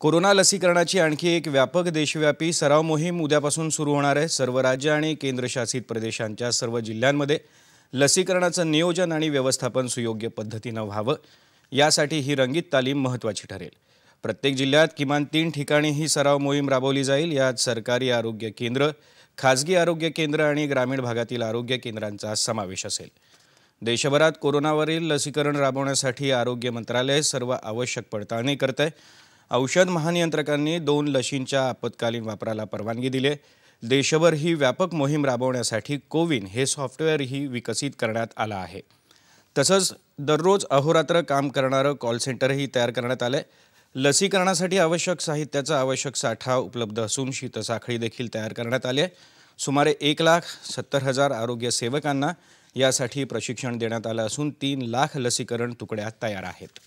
corona लसीकरणाची आणखी एक व्यापक देशव्यापी सराव मोहीम उद्यापासून सुरू होणार आहे सर्व राज्य आणि केंद्रशासित प्रदेशांच्या सर्व जिल्ह्यांमध्ये लसीकरणाचं नियोजन आणि व्यवस्थापन सुयोग्य पद्धतीनं व्हावं यासाठी ही रंगीत तालीम महत्त्वाची ठरेल प्रत्येक जिल्ह्यात किमान तीन ठिकाणी ही सराव मोहीम राबवली जाईल यात सरकारी आरोग्य केंद्र खाजगी आरोग्य केंद्र आणि ग्रामीण भागातील आरोग्य केंद्रांचा समावेश असेल देशभरात कोरोनावरील लसीकरण राबवण्यासाठी आरोग्य मंत्रालय सर्व आवश्यक पडताळणी करत आहे औषध महानियंत्रकांनी दोन लशींच्या आपत्कालीन वापराला परवानगी दिली देशभर ही व्यापक मोहीम राबवण्यासाठी कोविन हे सॉफ्टवेअरही विकसित करण्यात आलं आहे तसंच दररोज अहोरात्र काम करणारं कॉल सेंटरही तयार करण्यात आलं लसीकरणासाठी आवश्यक साहित्याचा आवश्यक साठा उपलब्ध असून शीतसाखळी देखील तयार करण्यात आली आहे सुमारे एक लाख सत्तर हजार आरोग्य सेवकांना यासाठी प्रशिक्षण देण्यात आलं असून तीन लाख लसीकरण तुकड्या तयार आहेत